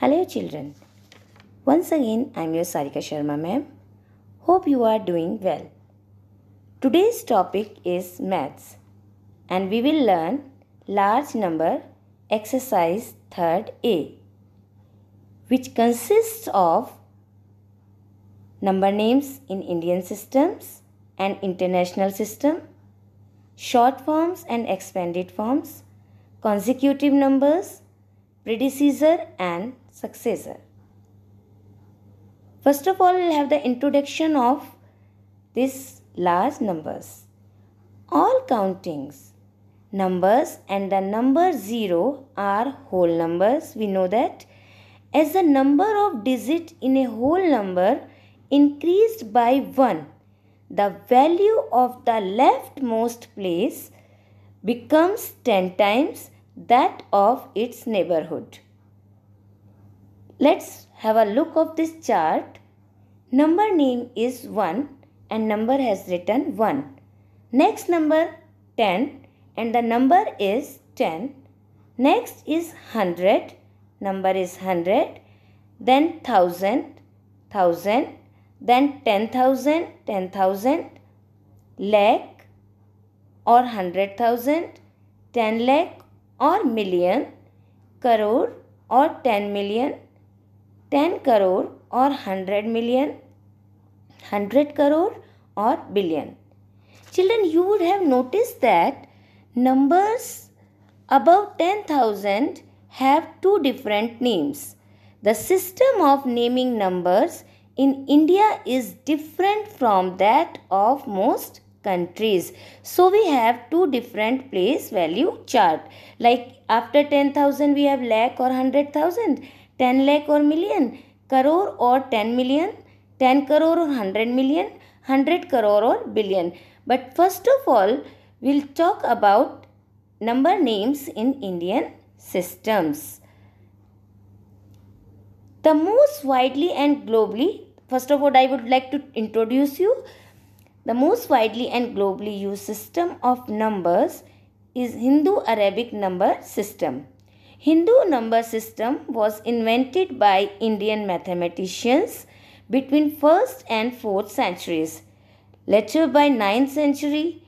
Hello children. Once again I am your Sarika Sharma ma'am. Hope you are doing well. Today's topic is maths and we will learn large number exercise 3rd A which consists of number names in Indian systems and international system, short forms and expanded forms, consecutive numbers, predecessor and successor. First of all, we'll have the introduction of these large numbers. All countings, numbers and the number 0 are whole numbers. We know that as the number of digits in a whole number increased by 1, the value of the leftmost place becomes 10 times that of its neighborhood. Let's have a look of this chart. Number name is 1 and number has written 1. Next number 10 and the number is 10. Next is 100, number is 100. Then 1000, 1000. Then 10,000, 10,000. Lakh or 100,000, 10 lakh or million. Crore or 10 million 10 crore or 100 million, 100 crore or billion. Children, you would have noticed that numbers above 10,000 have two different names. The system of naming numbers in India is different from that of most countries. So we have two different place value chart. Like after 10,000 we have lakh or 100,000 Ten lakh or million, crore or ten million ten crore और hundred million hundred crore but first of all we'll talk about number names in indian systems the most widely and globally first of all i would like to introduce you the most widely and globally used system of numbers is hindu arabic number system Hindu number system was invented by Indian mathematicians between 1st and 4th centuries. Later by 9th century,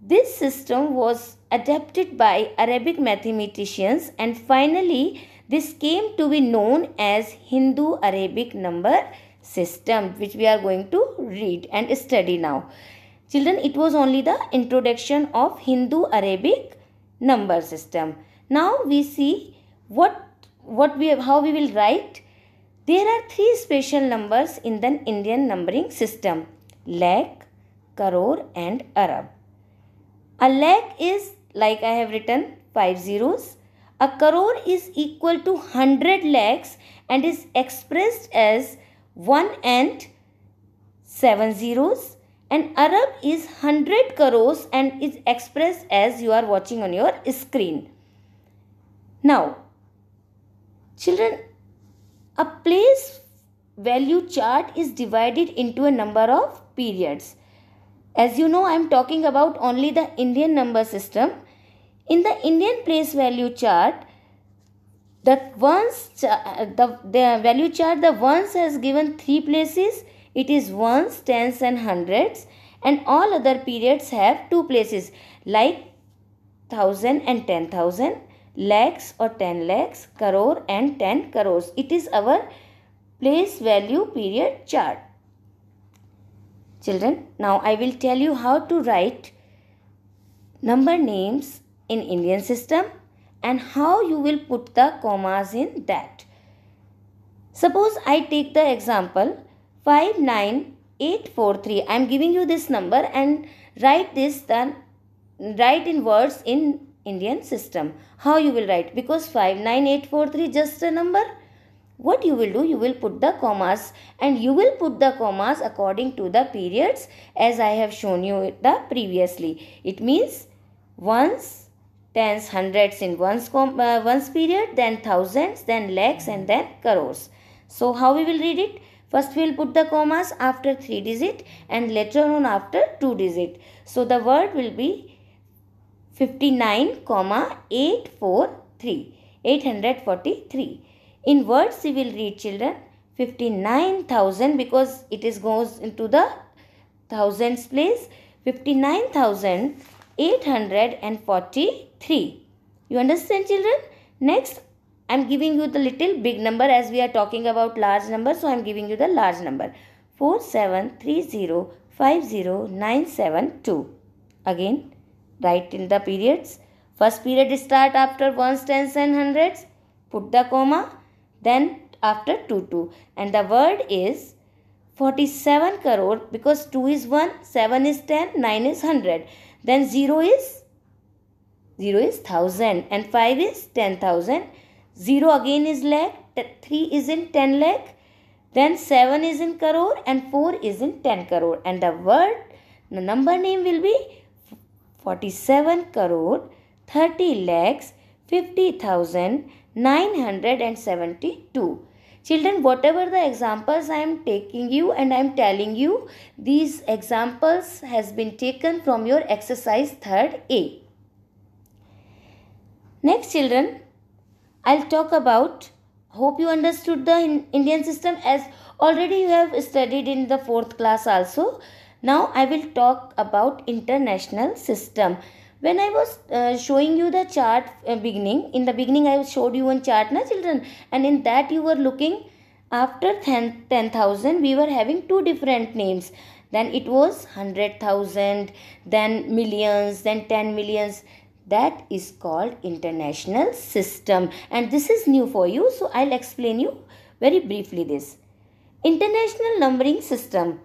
this system was adapted by Arabic mathematicians and finally this came to be known as Hindu Arabic number system which we are going to read and study now. Children, it was only the introduction of Hindu Arabic number system. Now we see what, what we how we will write. There are three special numbers in the Indian numbering system. Lakh, crore and arab. A lakh is like I have written 5 zeros. A crore is equal to 100 lakhs and is expressed as 1 and 7 zeros and Arab is 100 crores and is expressed as you are watching on your screen. Now, children, a place value chart is divided into a number of periods. As you know, I am talking about only the Indian number system. In the Indian place value chart, the ones the, the value chart the ones has given three places. It is ones, tens, and hundreds, and all other periods have two places like thousand and ten thousand lakhs or 10 lakhs, crore and 10 crores. It is our place value period chart. Children, now I will tell you how to write number names in Indian system and how you will put the commas in that. Suppose I take the example 59843. I am giving you this number and write this then write in words in Indian system. How you will write? Because 59843 just a number. What you will do? You will put the commas and you will put the commas according to the periods as I have shown you the previously. It means ones, tens, hundreds in ones, com uh, ones period, then thousands, then lakhs and then crores. So how we will read it? First we will put the commas after 3 digit and later on after 2 digit. So the word will be 59,843. 843. In words, we will read children 59,000 because it is goes into the thousands place. 59,843. You understand children? Next, I am giving you the little big number as we are talking about large number. So, I am giving you the large number. 473050972. Again, write in the periods first period start after ones tens and hundreds put the comma then after 2 2 and the word is 47 crore because 2 is 1 7 is 10 9 is 100 then 0 is 0 is 1000 and 5 is 10000 0 again is lakh 3 is in 10 lakh then 7 is in crore and 4 is in 10 crore and the word the number name will be 47 crore 30 lakhs 50,972. Children, whatever the examples I am taking you and I am telling you, these examples has been taken from your exercise 3rd A. Next children, I'll talk about, hope you understood the Indian system as already you have studied in the 4th class also. Now I will talk about international system. When I was uh, showing you the chart uh, beginning, in the beginning I showed you one chart na children and in that you were looking after 10,000 we were having two different names. Then it was 100,000, then millions, then 10 millions that is called international system and this is new for you so i'll explain you very briefly this international numbering system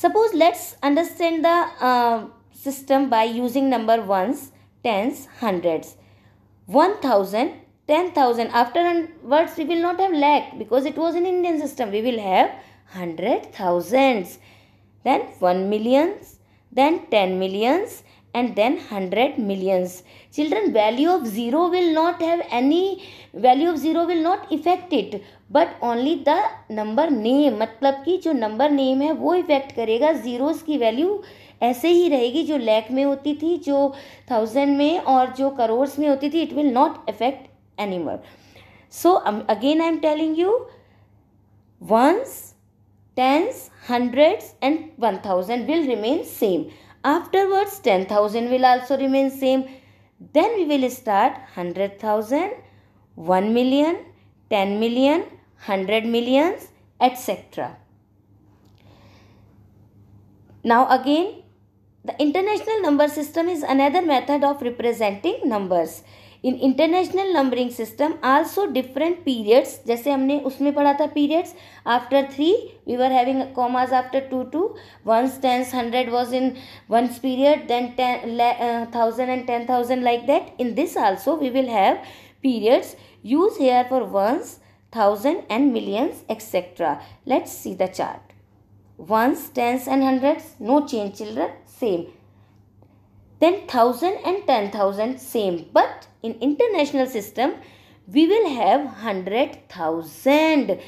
Suppose let's understand the uh, system by using number ones, tens, hundreds. ten thousand. 10,000. Afterwards, we will not have lakh because it was an Indian system. We will have hundred thousands, then one millions, then ten millions, and then hundred millions. Children, value of zero will not have any value of zero will not affect it. But only the number name मतलब कि जो number name है वो effect करेगा zeros की value ऐसे ही रहेगी जो लैख में होती थी जो थाउजेंड में और जो करोर्स में होती थी it will not affect anymore so again I am telling you ones tens and thousand will remain same afterwards ten thousand will also remain same then we will start hundred thousand one million ten million 100 millions etc now again the international number system is another method of representing numbers in international numbering system also different periods jaise humne usme padha tha periods after 3 we were having commas after 2 to 1 tens 100 was in once period then 10000 uh, 10000 like that in this also we will have periods use here for ones thousand and millions etc. Let's see the chart. Ones, tens and hundreds, no change children, same. Then thousand and ten thousand, same. But in international system, we will have hundred thousand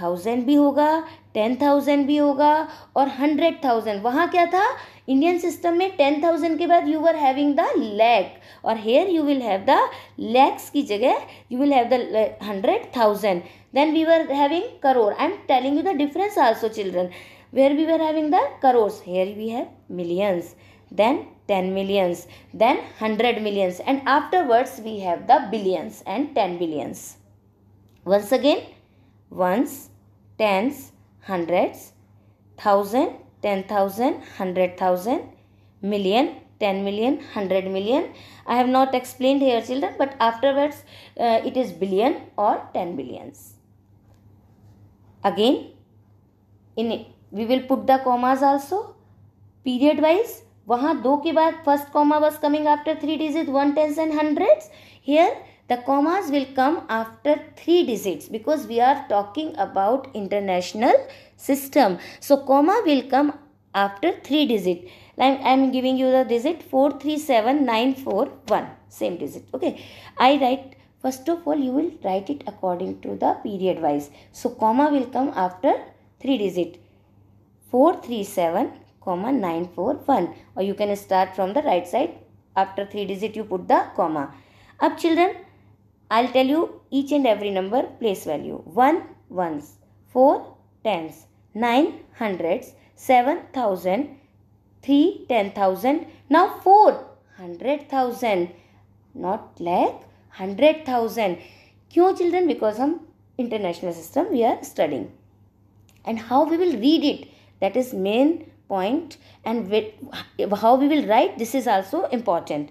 thousand भी होगा ten thousand भी होगा और hundred thousand वहाँ क्या था Indian system में ten thousand के बाद you are having the lakh और here you will have the lakhs की जगह you will have the hundred thousand then we were having crore I am telling you the difference also children where we were having the crores here we have millions then ten millions then hundred millions and afterwards we have the billions and ten billions once again ones tens hundreds thousand ten thousand hundred thousand million ten million hundred million I have not explain here children but after afterwards it is billion और ten billions again in we will put the commas also period wise वहाँ दो के बाद first comma was coming after three digit one tens and hundreds here The commas will come after three digits because we are talking about international system. So comma will come after three digit. I'm, giving you the digit 437941. Same digit. Okay. I write first of all you will write it according to the period wise. So comma will come after three digit 437 comma 941 or you can start from the right side after three digit you put the comma. Up children I'll tell you each and every number place value. 1 ones, 4 tens, 9 hundreds, 7 thousand, 3 ten thousand. Now 4 hundred thousand, not lakh, hundred thousand. Kyun children? Because of international system we are studying. And how we will read it, that is main point and with, how we will write, this is also important.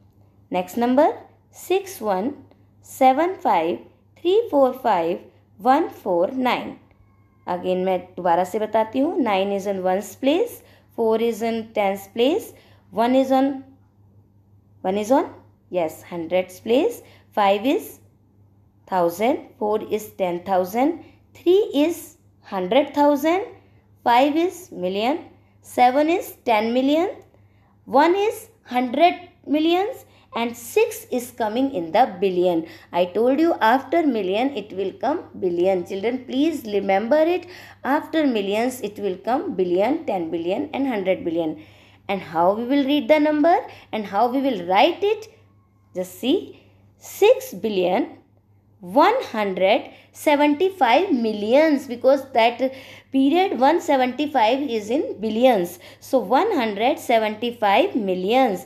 Next number six one seven five three four five one four nine again मैं दोबारा से बताती हूँ nine is in ones place four is in tens place one is on one is on yes hundred place five is thousand four is ten thousand three is hundred thousand five is million seven is ten million one is hundred millions and 6 is coming in the billion. I told you after million it will come billion. Children please remember it. After millions it will come billion, 10 billion and 100 billion. And how we will read the number and how we will write it? Just see 6 billion 175 millions because that period 175 is in billions. So 175 millions.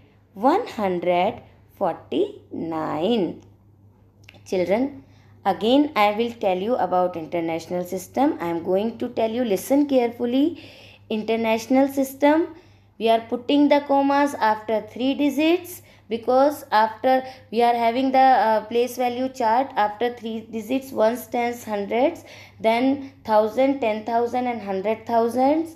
149. Children, again I will tell you about international system. I am going to tell you, listen carefully. International system, we are putting the commas after three digits because after we are having the uh, place value chart after three digits, one tens, hundreds, then thousand, ten thousand and hundred thousands.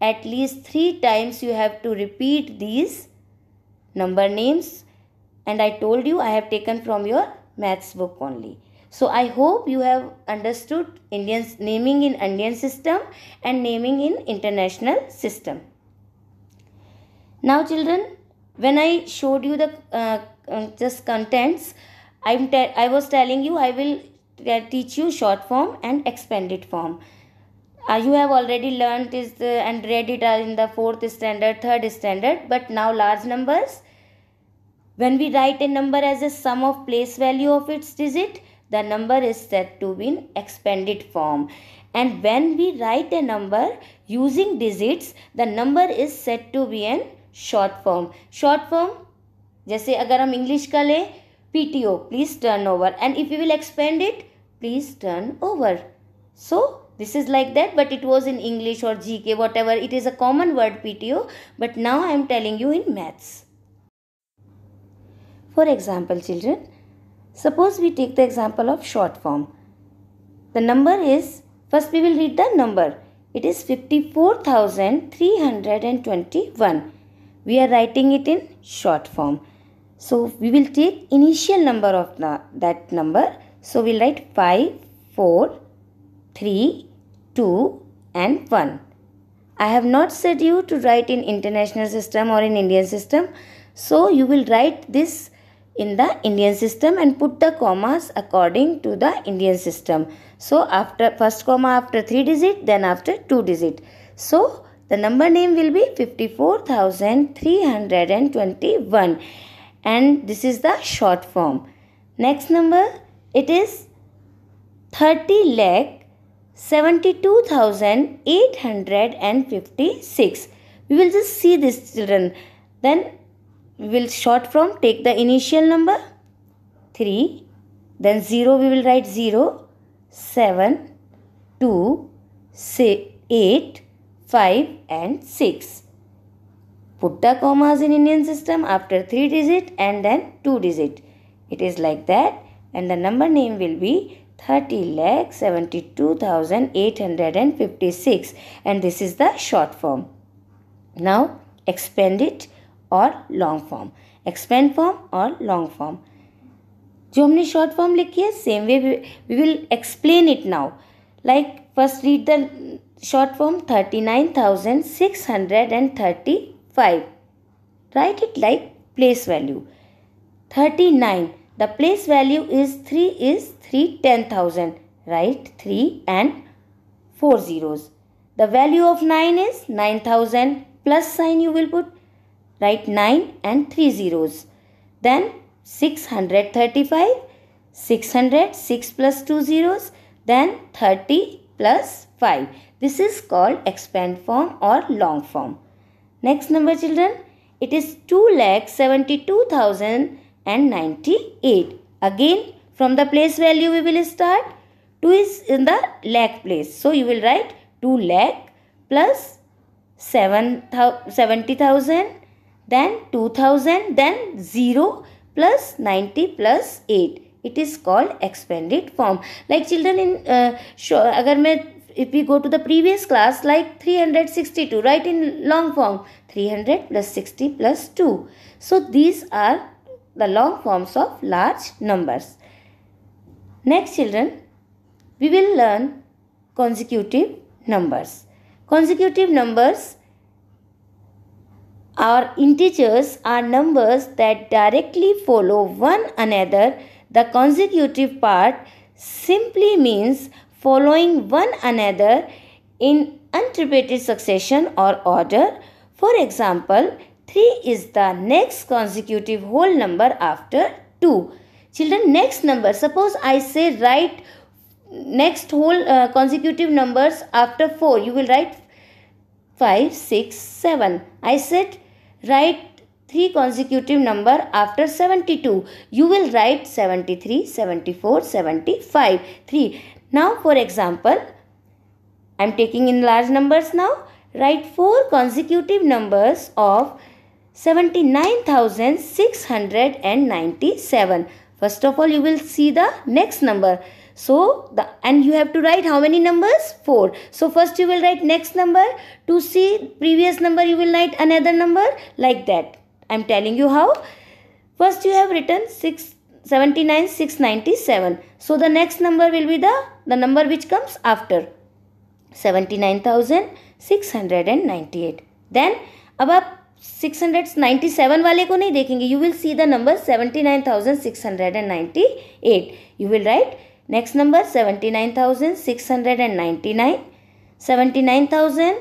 at least three times you have to repeat these number names and I told you I have taken from your maths book only. So I hope you have understood Indian naming in Indian system and naming in international system. Now children, when I showed you the uh, um, just contents, I'm I was telling you I will teach you short form and expanded form uh, you have already learned this uh, and read it uh, in the fourth standard third standard but now large numbers when we write a number as a sum of place value of its digit the number is said to be in expanded form and when we write a number using digits the number is said to be in short form short form जैसे अगर हम English का लें PTO, please turn over. And if you will expand it, please turn over. So this is like that but it was in english or gk whatever it is a common word pto but now i am telling you in maths for example children suppose we take the example of short form the number is first we will read the number it is 54321 we are writing it in short form so we will take initial number of the, that number so we'll write 5 4 3 2 and 1. I have not said you to write in international system or in Indian system. So you will write this in the Indian system and put the commas according to the Indian system. So after first comma after 3 digit then after 2 digit. So the number name will be 54321 and this is the short form. Next number it is 30 lakh 72,856. We will just see this children. Then we will short from take the initial number 3. Then 0 we will write 0, 7, 2, 6, 8, 5 and 6. Put the commas in Indian system after 3 digit and then 2 digit. It is like that and the number name will be thirty lakh seventy two thousand eight hundred and fifty six and this is the short form now expand it or long form expand form or long form जो हमने short form लिखी है same way we will explain it now like first read the short form thirty nine thousand six hundred and thirty five write it like place value thirty nine the place value is 3 is 3 10,000 right 3 and 4 zeros the value of 9 is 9000 plus sign you will put right 9 and 3 zeros then 635 600 6 plus 2 zeros then 30 plus 5 this is called expand form or long form next number children it is 2 lakh 72000 and 98. Again from the place value we will start. 2 is in the lakh place. So you will write 2 lakh plus 70,000 then 2000 then 0 plus 90 plus 8. It is called expanded form. Like children in, uh, agar main if we go to the previous class like 362 write in long form 300 plus 60 plus 2 so these are the long forms of large numbers. Next children, we will learn consecutive numbers. Consecutive numbers are integers are numbers that directly follow one another. The consecutive part simply means following one another in uninterrupted succession or order. For example, 3 is the next consecutive whole number after 2. Children, next number. Suppose I say write next whole uh, consecutive numbers after 4. You will write 5, 6, 7. I said write 3 consecutive number after 72. You will write 73, 74, 75, 3. Now for example, I am taking in large numbers now. Write 4 consecutive numbers of 79,697. First of all, you will see the next number. So, the and you have to write how many numbers? 4. So, first you will write next number. To see previous number, you will write another number like that. I am telling you how. First you have written 6. six ninety seven. So the next number will be the, the number which comes after 79,698. Then above. Six hundred ninety seven वाले को नहीं देखेंगे you will see the number seventy nine thousand six hundred and ninety eight you will write next number seventy nine thousand six hundred and ninety nine seventy nine thousand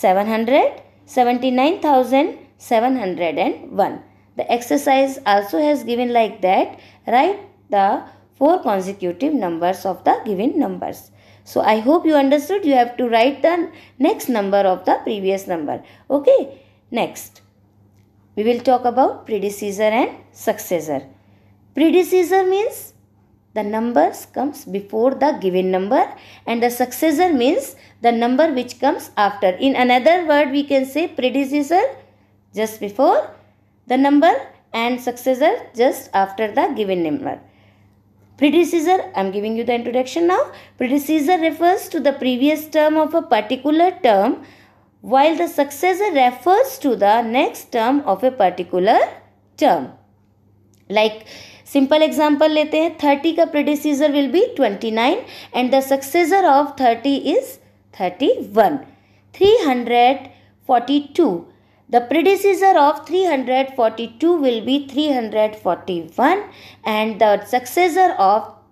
seven hundred seventy nine thousand seven hundred and one the exercise also has given like that write the four consecutive numbers of the given numbers so i hope you understood you have to write the next number of the previous number okay next We will talk about predecessor and successor. Predecessor means the numbers comes before the given number and the successor means the number which comes after. In another word we can say predecessor just before the number and successor just after the given number. Predecessor, I am giving you the introduction now. Predecessor refers to the previous term of a particular term while the successor refers to the next term of a particular term. Like simple example लेते हैं 30 का predecessor will be 29 and the successor of 30 is 31. 342 the predecessor of 342 will be 341 and the successor of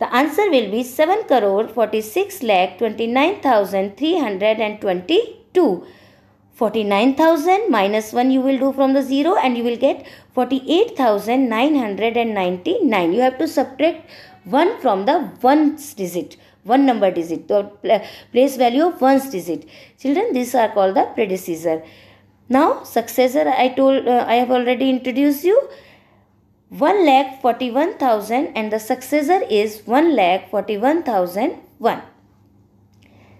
The answer will be 7 crore 46 lakh 29,322. 49,000 minus 1 you will do from the 0 and you will get 48,999. You have to subtract 1 from the 1's digit, 1 number digit, the place value of 1's digit. Children, these are called the predecessor. Now, successor I told, uh, I have already introduced you one lakh forty one thousand and the successor is one lakh forty one thousand one.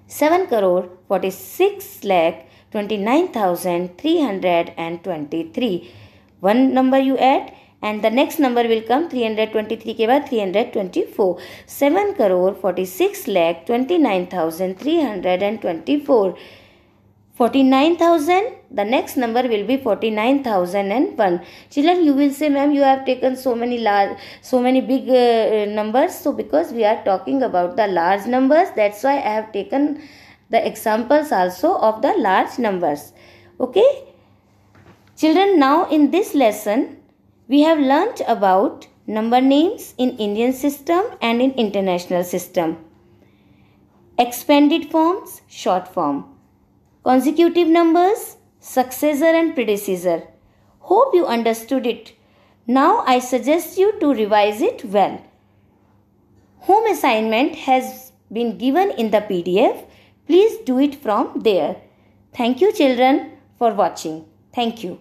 Seven crore forty six lakh twenty nine thousand three hundred and twenty three. One number you add and the next number will come 323 के बाद 324 7 crore 46 lakh 29324 49,000. The next number will be 49,001. Children, you will say, ma'am, you have taken so many large, so many big uh, numbers. So, because we are talking about the large numbers, that's why I have taken the examples also of the large numbers. Okay. Children, now in this lesson, we have learnt about number names in Indian system and in international system. Expanded forms, short form consecutive numbers, successor and predecessor. Hope you understood it. Now I suggest you to revise it well. Home assignment has been given in the PDF. Please do it from there. Thank you children for watching. Thank you.